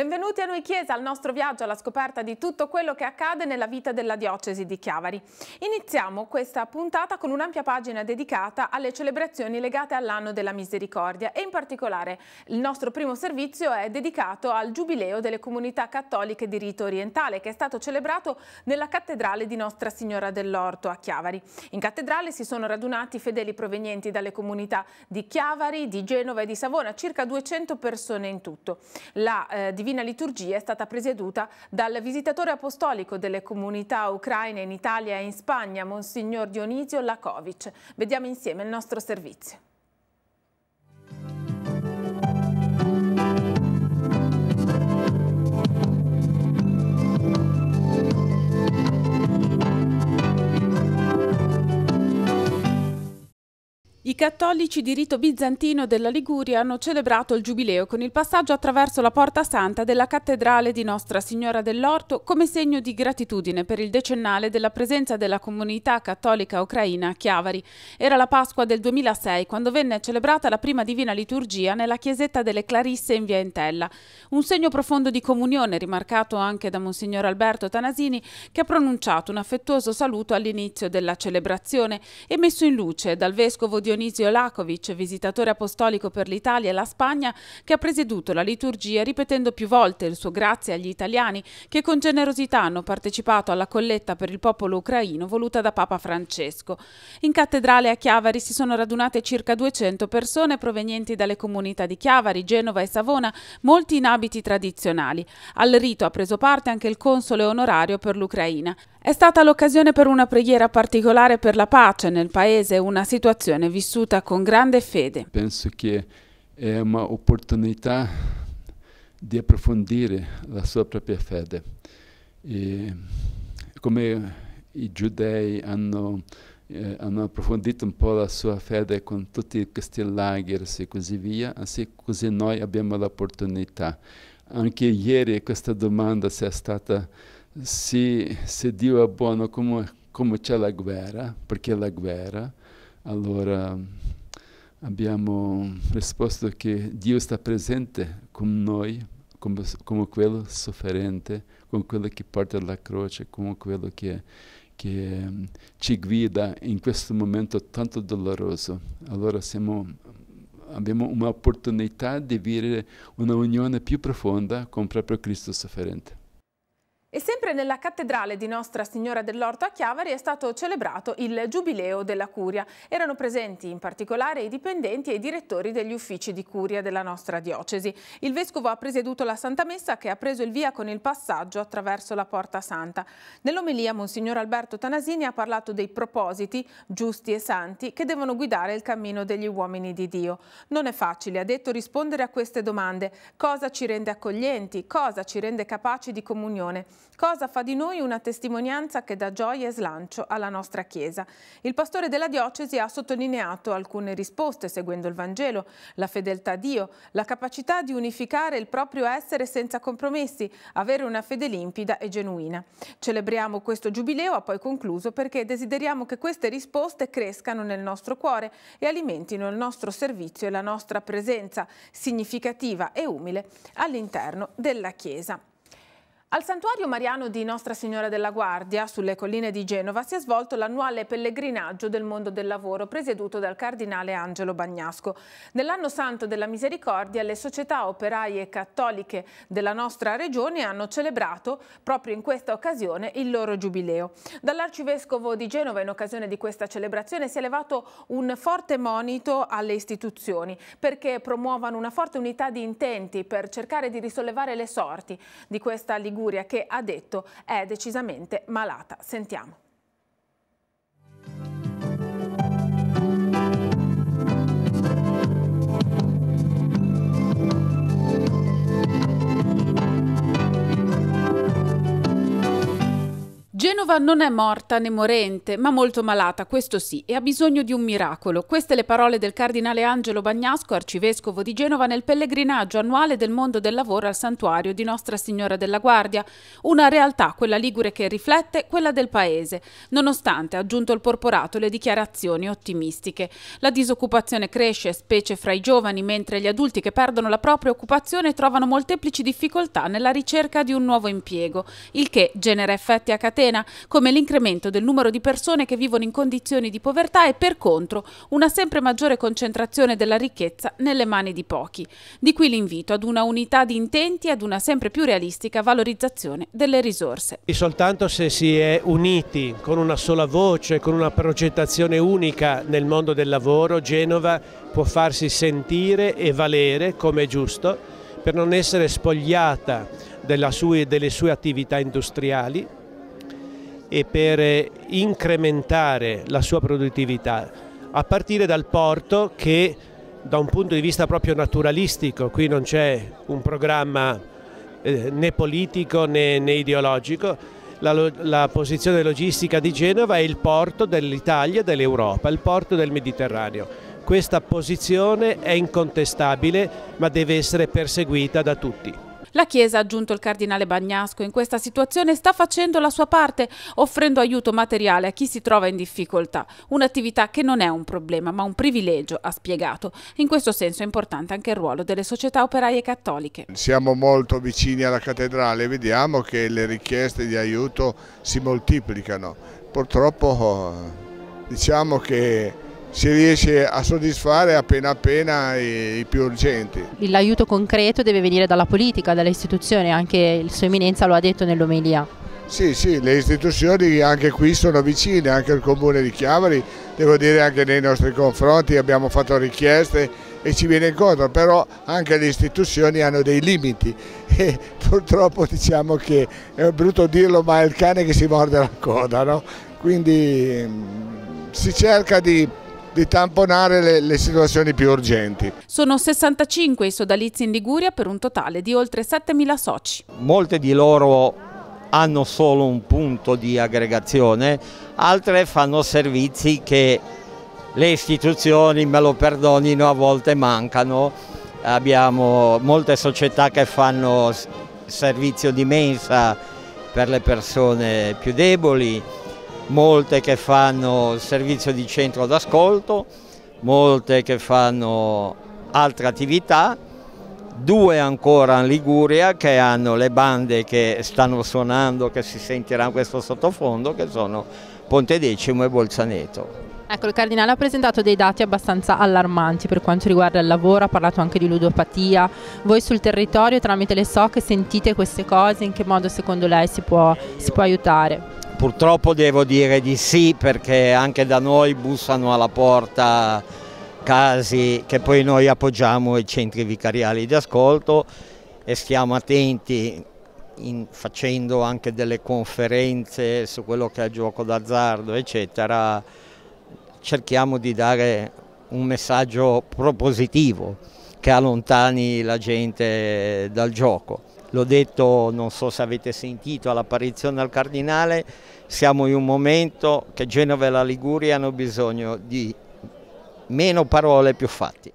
Benvenuti a Noi Chiesa, al nostro viaggio alla scoperta di tutto quello che accade nella vita della diocesi di Chiavari. Iniziamo questa puntata con un'ampia pagina dedicata alle celebrazioni legate all'anno della misericordia e in particolare il nostro primo servizio è dedicato al Giubileo delle comunità cattoliche di rito orientale che è stato celebrato nella cattedrale di Nostra Signora dell'Orto a Chiavari. In cattedrale si sono radunati fedeli provenienti dalle comunità di Chiavari, di Genova e di Savona, circa 200 persone in tutto. La eh, Divina Liturgia è stata presieduta dal visitatore apostolico delle comunità ucraine in Italia e in Spagna, Monsignor Dionisio Lakovic. Vediamo insieme il nostro servizio. cattolici di rito bizantino della Liguria hanno celebrato il Giubileo con il passaggio attraverso la Porta Santa della Cattedrale di Nostra Signora dell'Orto come segno di gratitudine per il decennale della presenza della comunità cattolica ucraina a Chiavari. Era la Pasqua del 2006 quando venne celebrata la prima divina liturgia nella chiesetta delle Clarisse in via Entella. Un segno profondo di comunione rimarcato anche da Monsignor Alberto Tanasini che ha pronunciato un affettuoso saluto all'inizio della celebrazione e messo in luce dal Vescovo Dionisio Dionisio Lakovic, visitatore apostolico per l'Italia e la Spagna, che ha presieduto la liturgia ripetendo più volte il suo grazie agli italiani che con generosità hanno partecipato alla colletta per il popolo ucraino voluta da Papa Francesco. In cattedrale a Chiavari si sono radunate circa 200 persone provenienti dalle comunità di Chiavari, Genova e Savona, molti in abiti tradizionali. Al rito ha preso parte anche il console onorario per l'Ucraina. È stata l'occasione per una preghiera particolare per la pace nel paese, una situazione vissuta vissuta con grande fede. Penso che è un'opportunità di approfondire la sua propria fede. E come i giudei hanno, eh, hanno, approfondito un po' la sua fede con tutti questi lager e così via, anzi così noi abbiamo l'opportunità. Anche ieri questa domanda è stata se, se Dio è buono, come, come c'è la guerra, perché la guerra, allora abbiamo risposto che Dio sta presente con noi, come, come quello sofferente, come quello che porta la croce, come quello che, che ci guida in questo momento tanto doloroso. Allora siamo, abbiamo un'opportunità di vivere una unione più profonda con proprio Cristo sofferente. E sempre nella cattedrale di Nostra Signora dell'Orto a Chiavari è stato celebrato il Giubileo della Curia. Erano presenti in particolare i dipendenti e i direttori degli uffici di curia della nostra diocesi. Il Vescovo ha presieduto la Santa Messa che ha preso il via con il passaggio attraverso la Porta Santa. Nell'omelia Monsignor Alberto Tanasini ha parlato dei propositi, giusti e santi, che devono guidare il cammino degli uomini di Dio. Non è facile, ha detto, rispondere a queste domande. Cosa ci rende accoglienti? Cosa ci rende capaci di comunione? Cosa fa di noi una testimonianza che dà gioia e slancio alla nostra Chiesa? Il pastore della diocesi ha sottolineato alcune risposte seguendo il Vangelo, la fedeltà a Dio, la capacità di unificare il proprio essere senza compromessi, avere una fede limpida e genuina. Celebriamo questo giubileo, ha poi concluso, perché desideriamo che queste risposte crescano nel nostro cuore e alimentino il nostro servizio e la nostra presenza significativa e umile all'interno della Chiesa. Al santuario mariano di Nostra Signora della Guardia, sulle colline di Genova, si è svolto l'annuale pellegrinaggio del mondo del lavoro presieduto dal cardinale Angelo Bagnasco. Nell'anno santo della misericordia le società operaie cattoliche della nostra regione hanno celebrato proprio in questa occasione il loro giubileo. Dall'arcivescovo di Genova in occasione di questa celebrazione si è levato un forte monito alle istituzioni perché promuovano una forte unità di intenti per cercare di risollevare le sorti di questa Liguria Liguria che ha detto è decisamente malata. Sentiamo. Genova non è morta né morente, ma molto malata, questo sì, e ha bisogno di un miracolo. Queste le parole del cardinale Angelo Bagnasco, arcivescovo di Genova, nel pellegrinaggio annuale del mondo del lavoro al santuario di Nostra Signora della Guardia. Una realtà, quella ligure, che riflette quella del paese, nonostante, ha aggiunto il porporato, le dichiarazioni ottimistiche. La disoccupazione cresce, specie fra i giovani, mentre gli adulti che perdono la propria occupazione trovano molteplici difficoltà nella ricerca di un nuovo impiego, il che genera effetti a catena piena, come l'incremento del numero di persone che vivono in condizioni di povertà e per contro una sempre maggiore concentrazione della ricchezza nelle mani di pochi. Di qui l'invito ad una unità di intenti e ad una sempre più realistica valorizzazione delle risorse. E soltanto se si è uniti con una sola voce, con una progettazione unica nel mondo del lavoro, Genova può farsi sentire e valere come è giusto per non essere spogliata sua, delle sue attività industriali e per eh, incrementare la sua produttività, a partire dal porto che da un punto di vista proprio naturalistico, qui non c'è un programma eh, né politico né, né ideologico, la, la, posizione logistica di Genova è il porto dell'Italia e dell'Europa, il porto del Mediterraneo. Questa posizione è incontestabile ma deve essere perseguita da tutti. La Chiesa, ha aggiunto il cardinale Bagnasco, in questa situazione sta facendo la sua parte, offrendo aiuto materiale a chi si trova in difficoltà. Un'attività che non è un problema, ma un privilegio, ha spiegato. In questo senso è importante anche il ruolo delle società operaie cattoliche. Siamo molto vicini alla cattedrale, e vediamo che le richieste di aiuto si moltiplicano. Purtroppo eh, diciamo che si riesce a soddisfare appena appena i, più urgenti. L'aiuto concreto deve venire dalla politica, dalle istituzioni, anche il suo Eminenza lo ha detto nell'omelia. Sì, sì, le istituzioni anche qui sono vicine, anche il Comune di Chiavari, devo dire anche nei nostri confronti abbiamo fatto richieste e ci viene incontro, però anche le istituzioni hanno dei limiti e purtroppo diciamo che è brutto dirlo ma è il cane che si morde la coda, no? quindi mm, si cerca di di tamponare le, le, situazioni più urgenti. Sono 65 i sodalizi in Liguria per un totale di oltre 7.000 soci. Molte di loro hanno solo un punto di aggregazione, altre fanno servizi che le istituzioni, me lo perdonino, a volte mancano. Abbiamo molte società che fanno servizio di mensa per le persone più deboli, molte che fanno il servizio di centro d'ascolto, molte che fanno altre attività, due ancora in Liguria che hanno le bande che stanno suonando, che si sentirà questo sottofondo, che sono Ponte Decimo e Bolzaneto. Ecco, il Cardinale ha presentato dei dati abbastanza allarmanti per quanto riguarda il lavoro, ha parlato anche di ludopatia. Voi sul territorio, tramite le SOC, sentite queste cose? In che modo secondo lei si può, si può aiutare? Purtroppo devo dire di sì perché anche da noi bussano alla porta casi che poi noi appoggiamo ai centri vicariali di ascolto e stiamo attenti in, facendo anche delle conferenze su quello che è il gioco d'azzardo eccetera cerchiamo di dare un messaggio propositivo che allontani la gente dal gioco l'ho detto, non so se avete sentito, all'apparizione al Cardinale, siamo in un momento che Genova e la Liguria hanno bisogno di meno parole e più fatti.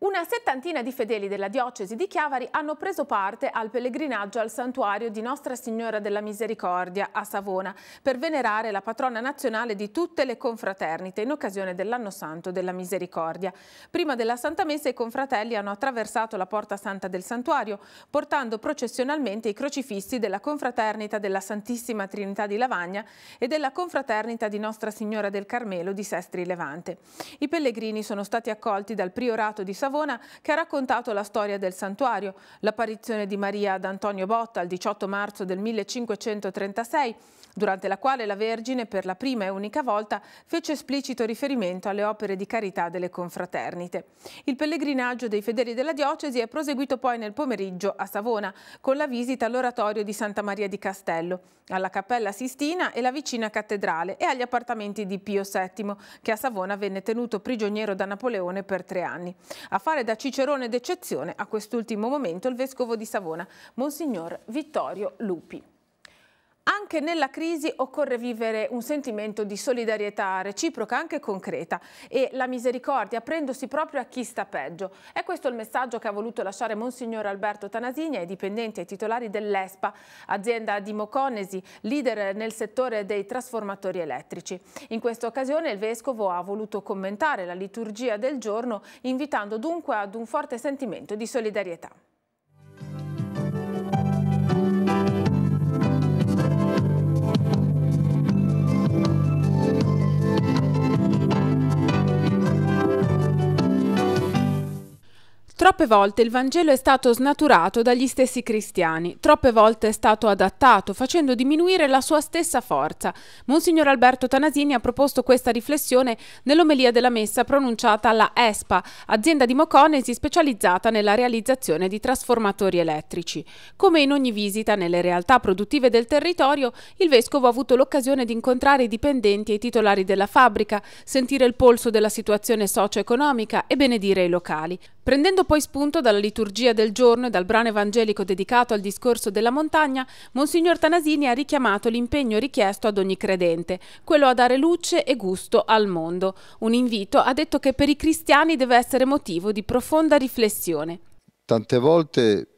Una settantina di fedeli della diocesi di Chiavari hanno preso parte al pellegrinaggio al santuario di Nostra Signora della Misericordia a Savona per venerare la patrona nazionale di tutte le confraternite in occasione dell'anno santo della misericordia. Prima della Santa Messa i confratelli hanno attraversato la porta santa del santuario portando processionalmente i crocifissi della confraternita della Santissima Trinità di Lavagna e della confraternita di Nostra Signora del Carmelo di Sestri Levante. I pellegrini sono stati accolti dal priorato di Savona Savona che ha raccontato la storia del santuario, l'apparizione di Maria ad Antonio Botta il 18 marzo del 1536, durante la quale la Vergine per la prima e unica volta fece esplicito riferimento alle opere di carità delle confraternite. Il pellegrinaggio dei fedeli della diocesi è proseguito poi nel pomeriggio a Savona con la visita all'oratorio di Santa Maria di Castello, alla Cappella Sistina e la vicina cattedrale e agli appartamenti di Pio VII che a Savona venne tenuto prigioniero da Napoleone per tre anni. A a fare da cicerone d'eccezione a quest'ultimo momento il vescovo di Savona, Monsignor Vittorio Lupi. Anche nella crisi occorre vivere un sentimento di solidarietà reciproca, anche concreta, e la misericordia prendosi proprio a chi sta peggio. È questo il messaggio che ha voluto lasciare Monsignor Alberto Tanasini ai dipendenti e ai titolari dell'ESPA, azienda di Moconesi, leader nel settore dei trasformatori elettrici. In questa occasione il Vescovo ha voluto commentare la liturgia del giorno, invitando dunque ad un forte sentimento di solidarietà. Troppe volte il Vangelo è stato snaturato dagli stessi cristiani, troppe volte è stato adattato, facendo diminuire la sua stessa forza. Monsignor Alberto Tanasini ha proposto questa riflessione nell'omelia della messa pronunciata alla ESPA, azienda di Moconesi specializzata nella realizzazione di trasformatori elettrici. Come in ogni visita nelle realtà produttive del territorio, il Vescovo ha avuto l'occasione di incontrare i dipendenti e i titolari della fabbrica, sentire il polso della situazione socio-economica e benedire i locali. Prendendo poi spunto dalla liturgia del giorno e dal brano evangelico dedicato al discorso della montagna, Monsignor Tanasini ha richiamato l'impegno richiesto ad ogni credente, quello a dare luce e gusto al mondo. Un invito ha detto che per i cristiani deve essere motivo di profonda riflessione. Tante volte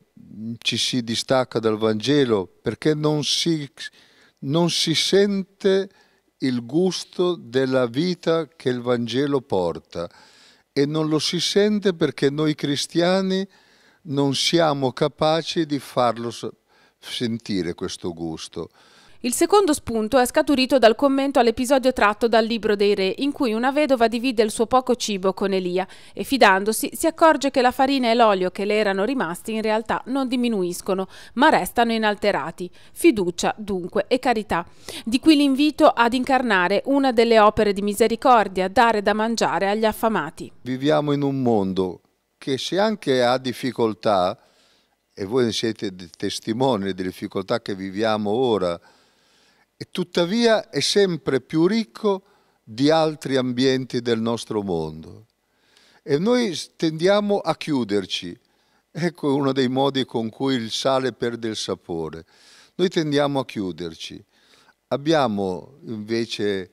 ci si distacca dal Vangelo perché non si, non si sente il gusto della vita che il Vangelo porta e non lo si sente perché noi cristiani non siamo capaci di farlo sentire questo gusto. Il secondo spunto è scaturito dal commento all'episodio tratto dal Libro dei Re, in cui una vedova divide il suo poco cibo con Elia e fidandosi si accorge che la farina e l'olio che le erano rimasti in realtà non diminuiscono, ma restano inalterati. Fiducia, dunque, e carità. Di qui l'invito ad incarnare una delle opere di misericordia, dare da mangiare agli affamati. Viviamo in un mondo che se anche ha difficoltà, e voi ne siete testimoni delle difficoltà che viviamo ora, e tuttavia è sempre più ricco di altri ambienti del nostro mondo. E noi tendiamo a chiuderci. Ecco uno dei modi con cui il sale perde il sapore. Noi tendiamo a chiuderci. Abbiamo invece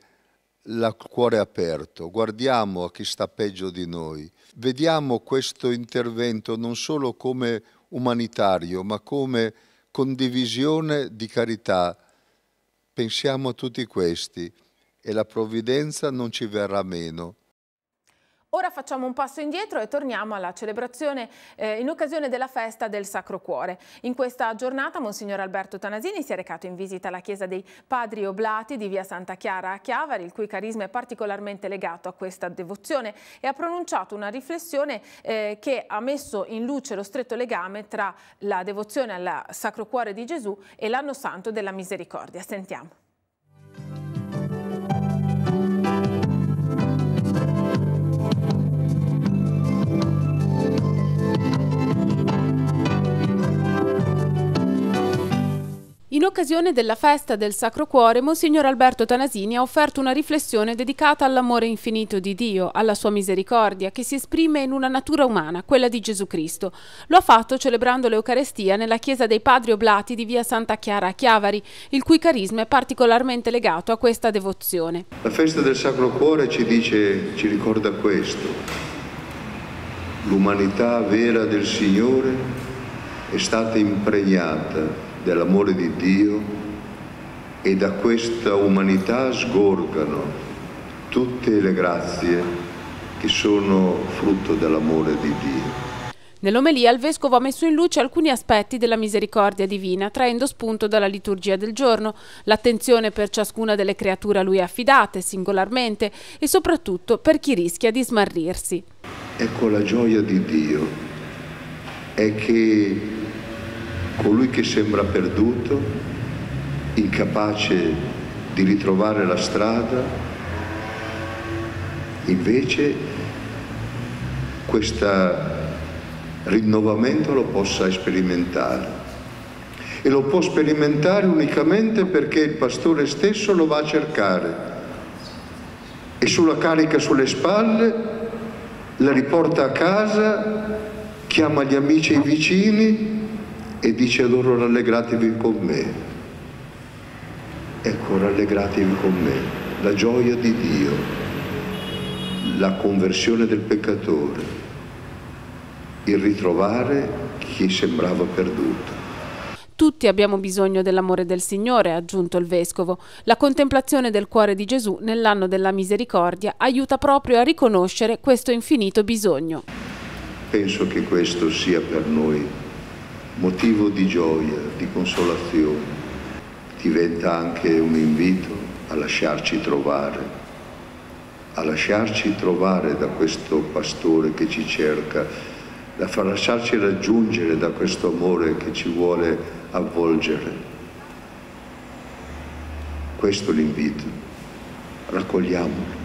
il cuore aperto, guardiamo a chi sta peggio di noi, vediamo questo intervento non solo come umanitario, ma come condivisione di carità Pensiamo a tutti questi e la provvidenza non ci verrà meno. Ora facciamo un passo indietro e torniamo alla celebrazione eh, in occasione della festa del Sacro Cuore. In questa giornata Monsignor Alberto Tanasini si è recato in visita alla chiesa dei Padri Oblati di via Santa Chiara a Chiavari, il cui carisma è particolarmente legato a questa devozione e ha pronunciato una riflessione eh, che ha messo in luce lo stretto legame tra la devozione al Sacro Cuore di Gesù e l'anno santo della misericordia. Sentiamo. In occasione della festa del Sacro Cuore, Monsignor Alberto Tanasini ha offerto una riflessione dedicata all'amore infinito di Dio, alla sua misericordia, che si esprime in una natura umana, quella di Gesù Cristo. Lo ha fatto celebrando l'Eucarestia nella chiesa dei Padri Oblati di via Santa Chiara a Chiavari, il cui carisma è particolarmente legato a questa devozione. La festa del Sacro Cuore ci dice, ci ricorda questo. L'umanità vera del Signore è stata impregnata dell'amore di Dio e da questa umanità sgorgano tutte le grazie che sono frutto dell'amore di Dio. Nell'omelia il Vescovo ha messo in luce alcuni aspetti della misericordia divina, traendo spunto dalla liturgia del giorno, l'attenzione per ciascuna delle creature a lui affidate singolarmente e soprattutto per chi rischia di smarrirsi. Ecco la gioia di Dio, è che colui che sembra perduto, incapace di ritrovare la strada, invece questo rinnovamento lo possa sperimentare. E lo può sperimentare unicamente perché il pastore stesso lo va a cercare e sulla carica sulle spalle la riporta a casa, chiama gli amici e i vicini e dice loro rallegratevi con me. Ecco, rallegratevi con me. La gioia di Dio, la conversione del peccatore, il ritrovare chi sembrava perduto. Tutti abbiamo bisogno dell'amore del Signore, ha aggiunto il Vescovo. La contemplazione del cuore di Gesù nell'anno della misericordia aiuta proprio a riconoscere questo infinito bisogno. Penso che questo sia per noi motivo di gioia, di consolazione, diventa anche un invito a lasciarci trovare, a lasciarci trovare da questo pastore che ci cerca, da far lasciarci raggiungere da questo amore che ci vuole avvolgere. Questo è l'invito, raccogliamolo.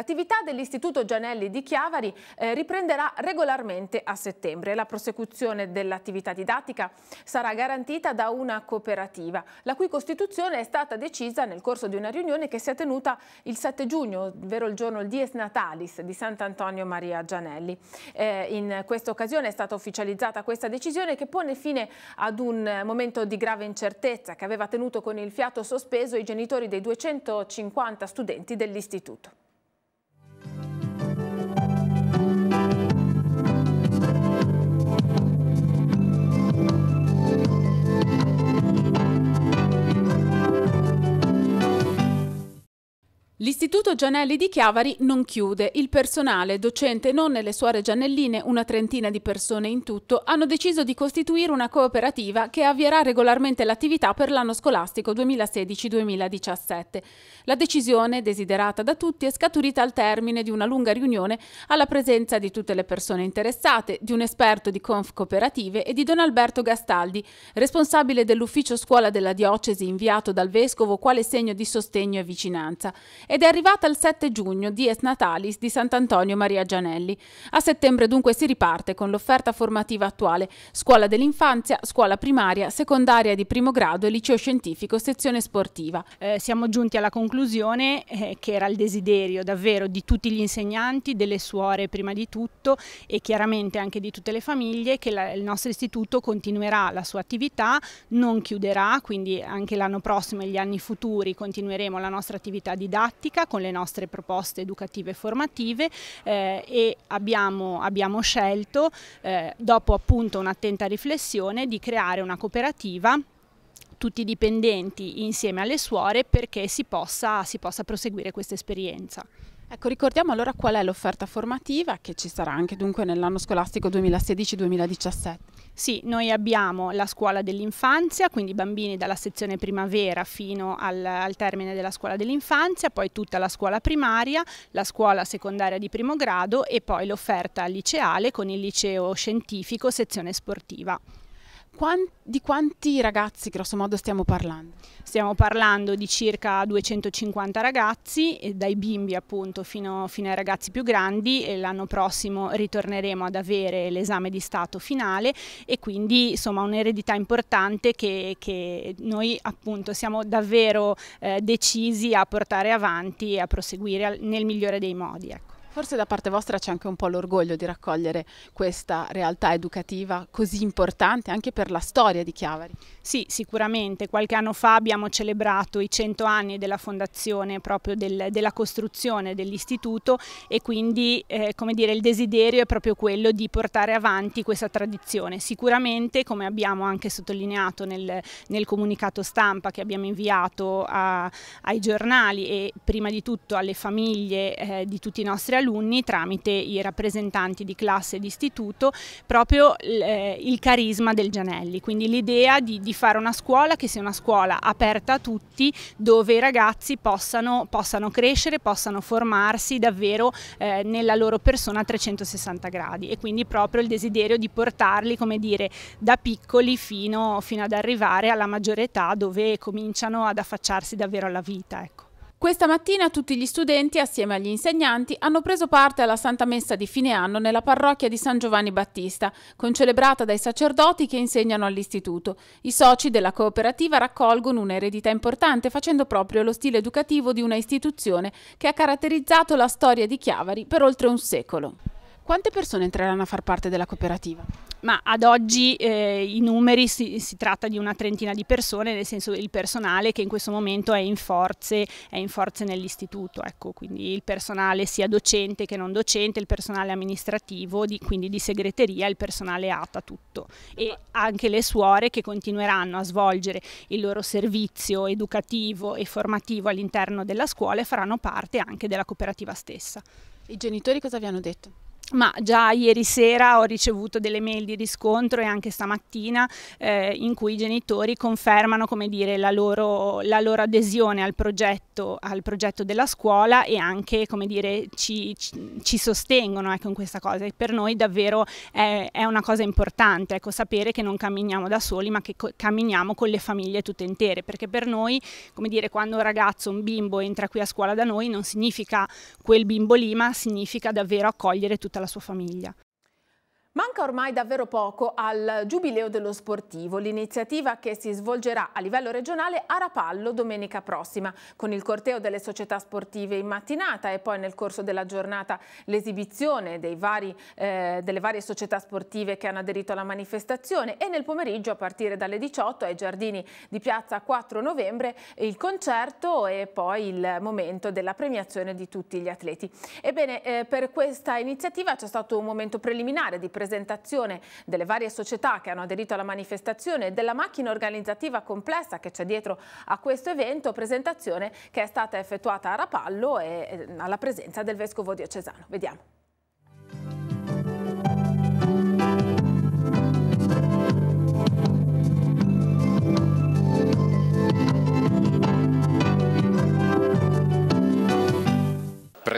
L'attività dell'Istituto Gianelli di Chiavari eh, riprenderà regolarmente a settembre. La prosecuzione dell'attività didattica sarà garantita da una cooperativa, la cui costituzione è stata decisa nel corso di una riunione che si è tenuta il 7 giugno, ovvero il giorno il Dies Natalis di Sant'Antonio Maria Gianelli. Eh, in questa occasione è stata ufficializzata questa decisione che pone fine ad un momento di grave incertezza che aveva tenuto con il fiato sospeso i genitori dei 250 studenti dell'istituto. L'Istituto Gianelli di Chiavari non chiude. Il personale, docente, nonne, e le suore Giannelline, una trentina di persone in tutto, hanno deciso di costituire una cooperativa che avvierà regolarmente l'attività per l'anno scolastico 2016-2017. La decisione, desiderata da tutti, è scaturita al termine di una lunga riunione alla presenza di tutte le persone interessate, di un esperto di Conf Cooperative e di Don Alberto Gastaldi, responsabile dell'ufficio scuola della diocesi inviato dal Vescovo quale segno di sostegno e vicinanza ed è arrivata il 7 giugno di Et Natalis di Sant'Antonio Maria Gianelli. A settembre dunque si riparte con l'offerta formativa attuale, scuola dell'infanzia, scuola primaria, secondaria di primo grado e liceo scientifico, sezione sportiva. Eh, siamo giunti alla conclusione eh, che era il desiderio davvero di tutti gli insegnanti, delle suore prima di tutto e chiaramente anche di tutte le famiglie che la, il nostro istituto continuerà la sua attività, non chiuderà, quindi anche l'anno prossimo e gli anni futuri continueremo la nostra attività didattica didattica con le nostre proposte educative e formative eh, e abbiamo, abbiamo scelto, eh, dopo appunto un'attenta riflessione, di creare una cooperativa tutti i dipendenti insieme alle suore perché si possa, si possa proseguire questa esperienza. Ecco, ricordiamo allora qual è l'offerta formativa che ci sarà anche dunque nell'anno scolastico 2016-2017. Sì, noi abbiamo la scuola dell'infanzia, quindi bambini dalla sezione primavera fino al, al termine della scuola dell'infanzia, poi tutta la scuola primaria, la scuola secondaria di primo grado e poi l'offerta liceale con il liceo scientifico sezione sportiva di quanti ragazzi grossomodo stiamo parlando? Stiamo parlando di circa 250 ragazzi, dai bimbi appunto fino, fino ai ragazzi più grandi l'anno prossimo ritorneremo ad avere l'esame di stato finale e quindi insomma un'eredità importante che, che, noi appunto siamo davvero eh, decisi a portare avanti e a proseguire nel migliore dei modi. Ecco. Forse da parte vostra c'è anche un po' l'orgoglio di raccogliere questa realtà educativa così importante anche per la storia di Chiavari. Sì, sicuramente. Qualche anno fa abbiamo celebrato i 100 anni della fondazione, proprio del, della costruzione dell'istituto e quindi eh, come dire, il desiderio è proprio quello di portare avanti questa tradizione. Sicuramente, come abbiamo anche sottolineato nel, nel comunicato stampa che abbiamo inviato a, ai giornali e prima di tutto alle famiglie eh, di tutti i nostri alunni tramite i rappresentanti di classe e di istituto proprio eh, il carisma del Gianelli, quindi l'idea di, di, fare una scuola che sia una scuola aperta a tutti dove i ragazzi possano, possano crescere, possano formarsi davvero eh, nella loro persona a 360 gradi e quindi proprio il desiderio di portarli come dire da piccoli fino, fino ad arrivare alla maggiore età dove cominciano ad affacciarsi davvero alla vita. Ecco. Questa mattina tutti gli studenti, assieme agli insegnanti, hanno preso parte alla Santa Messa di fine anno nella parrocchia di San Giovanni Battista, concelebrata dai sacerdoti che insegnano all'istituto. I soci della cooperativa raccolgono un'eredità importante facendo proprio lo stile educativo di una istituzione che ha caratterizzato la storia di Chiavari per oltre un secolo. Quante persone entreranno a far parte della cooperativa? Ma ad oggi eh, i numeri si, si, tratta di una trentina di persone, nel senso il personale che in questo momento è in forze, forze nell'istituto, ecco, quindi il personale sia docente che non docente, il personale amministrativo, di, quindi di segreteria, il personale ATA, tutto. E anche le suore che continueranno a svolgere il loro servizio educativo e formativo all'interno della scuola e faranno parte anche della cooperativa stessa. I genitori cosa vi hanno detto? ma già ieri sera ho ricevuto delle mail di riscontro e anche stamattina eh, in cui i genitori confermano dire, la, loro, la, loro, adesione al progetto, al progetto, della scuola e anche dire, ci, ci, sostengono ecco, in questa cosa e per noi davvero è, è una cosa importante ecco, sapere che non camminiamo da soli ma che co camminiamo con le famiglie tutte intere perché per noi dire, quando un ragazzo, un bimbo entra qui a scuola da noi non significa quel bimbo lì ma significa davvero accogliere tutta la sua famiglia. Manca ormai davvero poco al Giubileo dello Sportivo, l'iniziativa che si svolgerà a livello regionale a Rapallo domenica prossima, con il corteo delle società sportive in mattinata e poi nel corso della giornata l'esibizione eh, delle varie società sportive che hanno aderito alla manifestazione e nel pomeriggio a partire dalle 18 ai giardini di piazza 4 novembre il concerto e poi il momento della premiazione di tutti gli atleti. Ebbene, eh, per questa iniziativa c'è stato un momento preliminare di premiazione rappresentazione delle varie società che hanno aderito alla manifestazione e della macchina organizzativa complessa che c'è dietro a questo evento, presentazione che è stata effettuata a Rapallo e eh, alla presenza del Vescovo diocesano. Vediamo.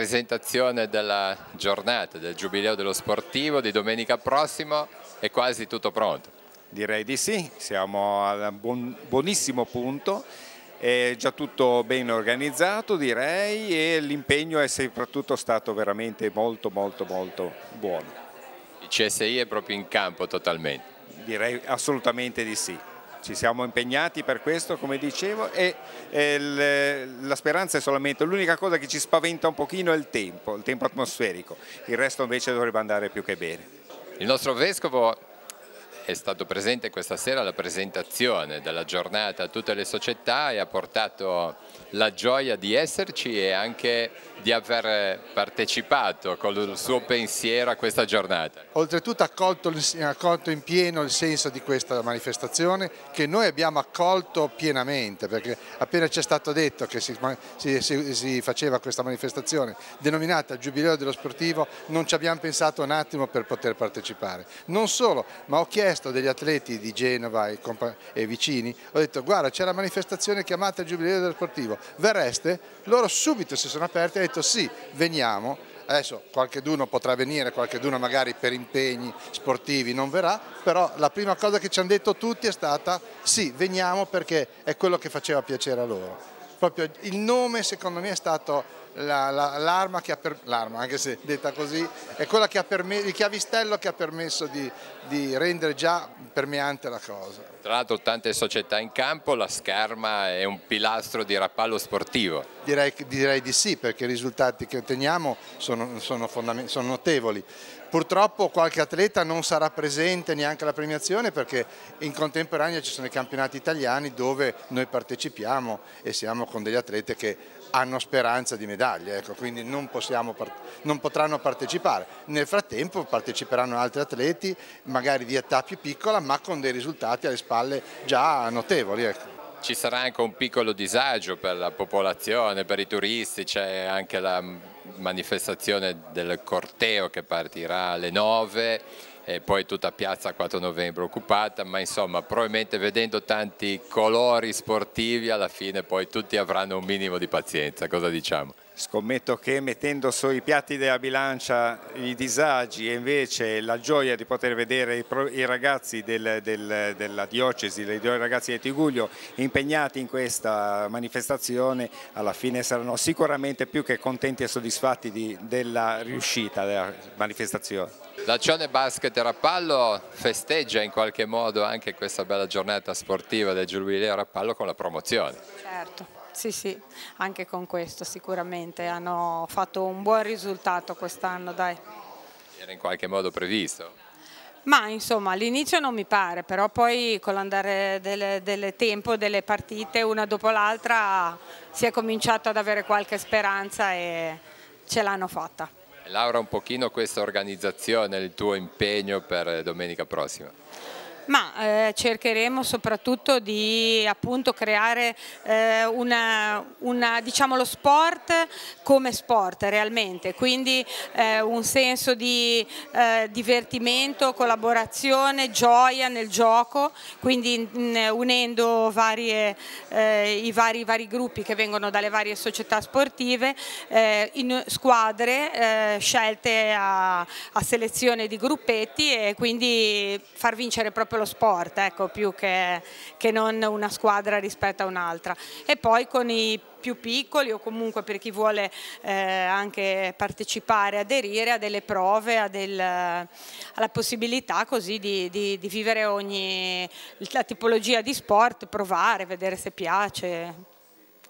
presentazione della giornata del Giubileo dello Sportivo di domenica prossimo è quasi tutto pronto. Direi di sì, siamo al buon, buonissimo punto, è già tutto ben organizzato direi e l'impegno è soprattutto stato veramente molto molto molto buono. Il CSI è proprio in campo totalmente? Direi assolutamente di sì ci siamo impegnati per questo come dicevo e la speranza è solamente l'unica cosa che ci spaventa un pochino è il tempo, il tempo atmosferico, il resto invece dovrebbe andare più che bene. Il nostro Vescovo è stato presente questa sera alla presentazione della giornata a tutte le società e ha portato la gioia di esserci e anche di aver partecipato con il suo pensiero a questa giornata. Oltretutto ha accolto, accolto, in pieno il senso di questa manifestazione che noi abbiamo accolto pienamente perché appena ci è stato detto che si, si, si, si faceva questa manifestazione denominata Giubileo dello Sportivo non ci abbiamo pensato un attimo per poter partecipare. Non solo, ma ho chiesto degli atleti di Genova e, e vicini, ho detto guarda c'è la manifestazione chiamata Giubileo dello Sportivo, verreste? Loro subito si sono aperti e detto sì, veniamo, adesso qualche d'uno potrà venire, qualche d'uno magari per impegni sportivi non verrà, però la prima cosa che ci hanno detto tutti è stata sì, veniamo perché è quello che faceva piacere a loro. Proprio il nome secondo me è stato la, la, l'arma, che ha per, l'arma, anche se detta così, è quella che ha permesso, il chiavistello che ha permesso di, di rendere già permeante la cosa. Tra l'altro tante società in campo, la scherma è un pilastro di rappallo sportivo. Direi, direi di sì, perché i risultati che otteniamo sono, sono, sono notevoli. Purtroppo qualche atleta non sarà presente neanche alla premiazione perché in contemporanea ci sono i campionati italiani dove noi partecipiamo e siamo con degli atleti che hanno speranza di medaglie, ecco, quindi non, possiamo, non, potranno partecipare. Nel frattempo parteciperanno altri atleti, magari di età più piccola, ma con dei risultati alle spalle già notevoli. Ecco. Ci sarà anche un piccolo disagio per la popolazione, per i turisti, c'è anche la manifestazione del corteo che partirà alle 9 e poi tutta piazza 4 novembre occupata, ma insomma probabilmente vedendo tanti colori sportivi alla fine poi tutti avranno un minimo di pazienza, cosa diciamo? Scommetto che mettendo sui piatti della bilancia i disagi e invece la gioia di poter vedere i, i ragazzi del, del, della diocesi, i ragazzi di Tiguglio impegnati in questa manifestazione, alla fine saranno sicuramente più che contenti e soddisfatti di, della riuscita della manifestazione. L'azione Basket Rappallo festeggia in qualche modo anche questa bella giornata sportiva del Giubileo Rappallo con la promozione. Certo. Sì, sì, anche con questo sicuramente hanno fatto un buon risultato quest'anno, dai. Era in qualche modo previsto? Ma insomma all'inizio non mi pare, però poi con l'andare del, del, tempo, delle partite una dopo l'altra si è cominciato ad avere qualche speranza e ce l'hanno fatta. Laura un pochino questa organizzazione, il tuo impegno per domenica prossima. Ma eh, cercheremo soprattutto di appunto, creare eh, una, una, diciamo, lo sport come sport realmente, quindi eh, un senso di eh, divertimento, collaborazione, gioia nel gioco, quindi mh, mm, unendo varie, eh, i vari, vari, gruppi che vengono dalle varie società sportive, eh, in squadre scelte a, a selezione di gruppetti e quindi far vincere proprio proprio lo sport, ecco, più che, che non una squadra rispetto a un'altra. E poi con i più piccoli o comunque per chi vuole eh, anche partecipare, aderire a delle prove, a del, alla possibilità così di, di, di vivere ogni la tipologia di sport, provare, vedere se piace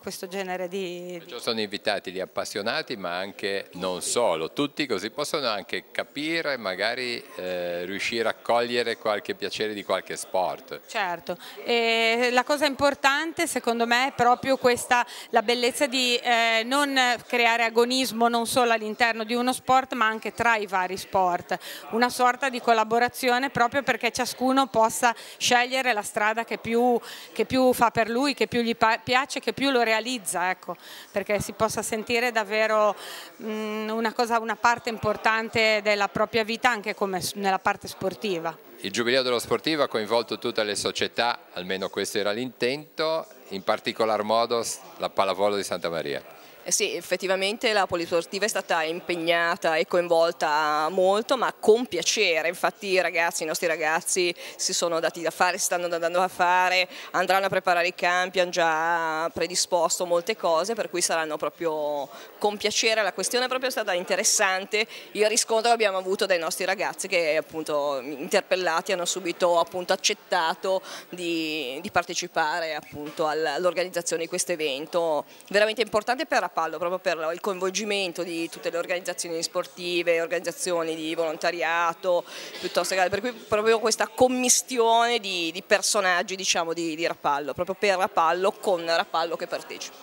questo genere di... di... Sono invitati gli appassionati ma anche non solo, tutti così possono anche capire, e magari eh, riuscire a cogliere qualche piacere di qualche sport. Certo, e la cosa importante secondo me è proprio questa, la bellezza di eh, non creare agonismo non solo all'interno di uno sport ma anche tra i vari sport, una sorta di collaborazione proprio perché ciascuno possa scegliere la strada che più, che più fa per lui, che più gli piace, che più lo realizza realizza, ecco, perché si possa sentire davvero mh, mm, una, cosa, una parte importante della propria vita anche come nella parte sportiva. Il Giubileo dello Sportivo ha coinvolto tutte le società, almeno questo era l'intento, in particolar modo la Pallavolo di Santa Maria. Eh sì, effettivamente la polisportiva è stata impegnata e coinvolta molto, ma con piacere. Infatti i ragazzi, i nostri ragazzi si sono dati da fare, si stanno andando a fare, andranno a preparare i campi, hanno già predisposto molte cose, per cui saranno proprio con piacere. La questione è proprio stata interessante, il riscontro che abbiamo avuto dai nostri ragazzi che appunto interpellati hanno subito appunto, accettato di, di partecipare all'organizzazione di questo evento. Veramente importante per rappresentare Pallo proprio per il coinvolgimento di tutte le organizzazioni sportive, organizzazioni di volontariato, piuttosto che per cui proprio questa commistione di, di personaggi diciamo, di, di Rappallo, proprio per Rappallo con Rappallo che partecipa.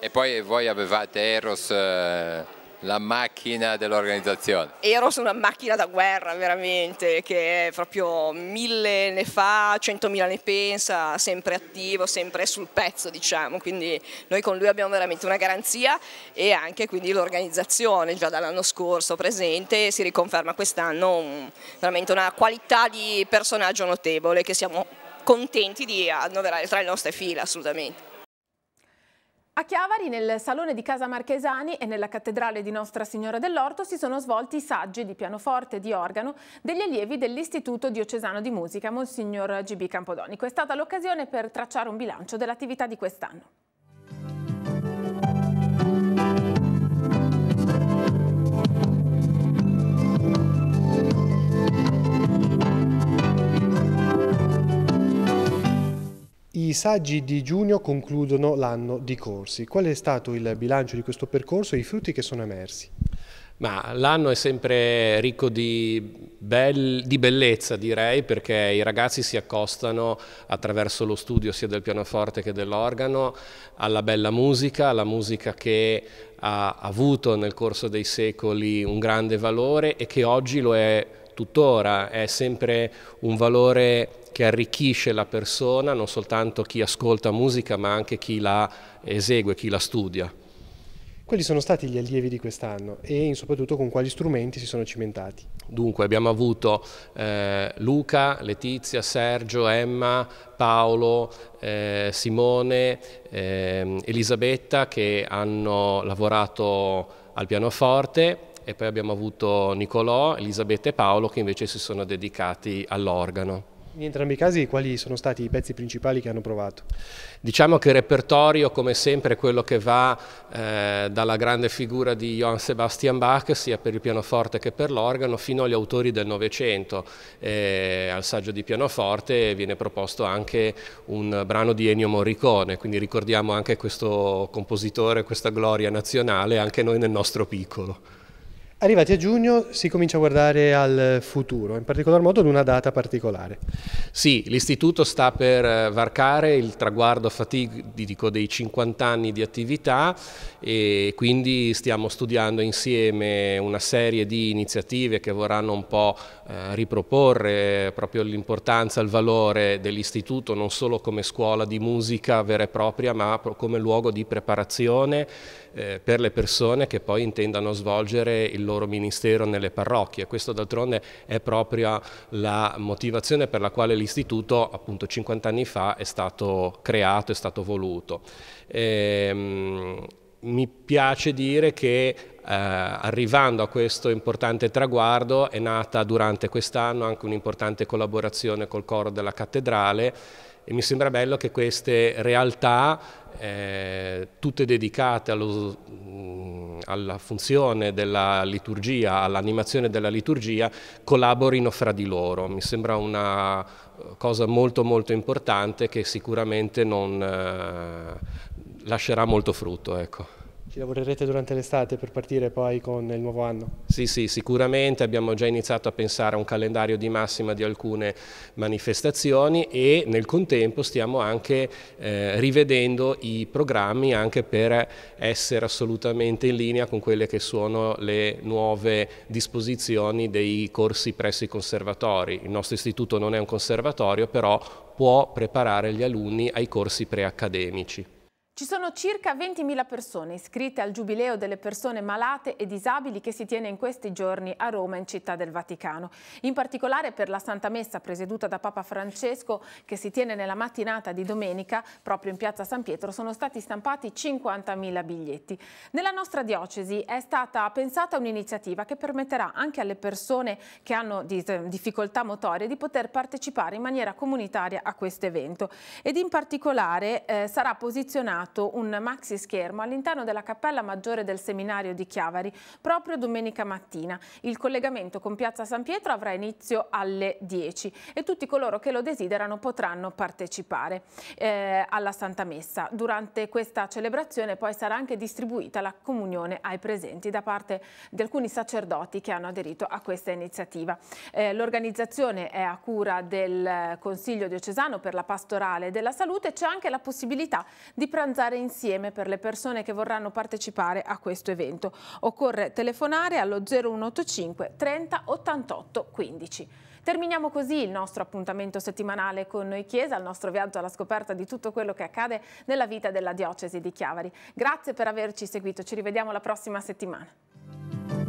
E poi voi avevate Eros... Eh la macchina dell'organizzazione. Ero su una macchina da guerra veramente, che è proprio mille ne fa, centomila ne pensa, sempre attivo, sempre sul pezzo diciamo, quindi noi con lui abbiamo veramente una garanzia e anche quindi l'organizzazione già dall'anno scorso presente si riconferma quest'anno un, veramente una qualità di personaggio notevole che siamo contenti di annoverare tra le nostre file assolutamente. A Chiavari, nel Salone di Casa Marchesani e nella Cattedrale di Nostra Signora dell'Orto si sono svolti i saggi di pianoforte e di organo degli allievi dell'Istituto Diocesano di Musica, Monsignor GB Campodonico. È stata l'occasione per tracciare un bilancio dell'attività di quest'anno. I saggi di giugno concludono l'anno di corsi. Qual è stato il bilancio di questo percorso e i frutti che sono emersi? l'anno è sempre ricco di, bel, di, bellezza direi perché i ragazzi si accostano attraverso lo studio sia del pianoforte che dell'organo alla bella musica, alla musica che ha avuto nel corso dei secoli un grande valore e che oggi lo è tuttora, è sempre un valore che arricchisce la persona, non soltanto chi ascolta musica, ma anche chi la esegue, chi la studia. Quali sono stati gli allievi di quest'anno e soprattutto con quali strumenti si sono cimentati? Dunque abbiamo avuto eh, Luca, Letizia, Sergio, Emma, Paolo, eh, Simone, eh, Elisabetta che hanno lavorato al pianoforte e poi abbiamo avuto Nicolò, Elisabetta e Paolo che invece si sono dedicati all'organo. In entrambi i casi quali sono stati i pezzi principali che hanno provato? Diciamo che il repertorio come sempre è quello che va eh, dalla grande figura di Johann Sebastian Bach sia per il pianoforte che per l'organo fino agli autori del Novecento. Eh, al saggio di pianoforte viene proposto anche un brano di Ennio Morricone, quindi ricordiamo anche questo compositore, questa gloria nazionale anche noi nel nostro piccolo. Arrivati a giugno si comincia a guardare al futuro, in particolar modo ad una data particolare. Sì, l'Istituto sta per eh, varcare il traguardo fatidico dei 50 anni di attività e quindi stiamo studiando insieme una serie di iniziative che vorranno un po' eh, riproporre proprio l'importanza, il valore dell'Istituto non solo come scuola di musica vera e propria ma come luogo di preparazione eh, per le persone che poi intendano svolgere il loro loro ministero nelle parrocchie. Questo d'altronde è proprio la motivazione per la quale l'istituto appunto 50 anni fa è stato creato, è stato voluto. Ehm, mi piace dire che eh, arrivando a questo importante traguardo è nata durante quest'anno anche un'importante collaborazione col coro della cattedrale e mi sembra bello che queste realtà, eh, tutte dedicate allo, mm, alla funzione della liturgia, all'animazione della liturgia, collaborino fra di loro. Mi sembra una eh, cosa molto molto importante che sicuramente non eh, lascerà molto frutto. Ecco. Ci lavorerete durante l'estate per partire poi con il nuovo anno? Sì, sì, sicuramente abbiamo già iniziato a pensare a un calendario di massima di alcune manifestazioni e nel contempo stiamo anche eh, rivedendo i programmi anche per essere assolutamente in linea con quelle che sono le nuove disposizioni dei corsi presso i conservatori. Il nostro istituto non è un conservatorio, però può preparare gli alunni ai corsi preaccademici. Ci sono circa 20.000 persone iscritte al Giubileo delle persone malate e disabili che si tiene in questi giorni a Roma, in Città del Vaticano. In particolare per la Santa Messa presieduta da Papa Francesco, che si tiene nella mattinata di domenica, proprio in Piazza San Pietro, sono stati stampati 50.000 biglietti. Nella nostra diocesi è stata pensata un'iniziativa che permetterà anche alle persone che hanno eh, difficoltà motorie di poter partecipare in maniera comunitaria a questo evento. Ed in particolare eh, sarà posizionato premiato un maxi schermo all'interno della Cappella Maggiore del Seminario di Chiavari proprio domenica mattina. Il collegamento con Piazza San Pietro avrà inizio alle 10 e tutti coloro che lo desiderano potranno partecipare eh, alla Santa Messa. Durante questa celebrazione poi sarà anche distribuita la comunione ai presenti da parte di alcuni sacerdoti che hanno aderito a questa iniziativa. Eh, L'organizzazione è a cura del Consiglio diocesano per la pastorale della salute e c'è anche la possibilità di prendere pranzare insieme per le persone che vorranno partecipare a questo evento. Occorre telefonare allo 0185 30 88 15. Terminiamo così il nostro appuntamento settimanale con Noi Chiesa, il nostro viaggio alla scoperta di tutto quello che accade nella vita della diocesi di Chiavari. Grazie per averci seguito, ci rivediamo la prossima settimana.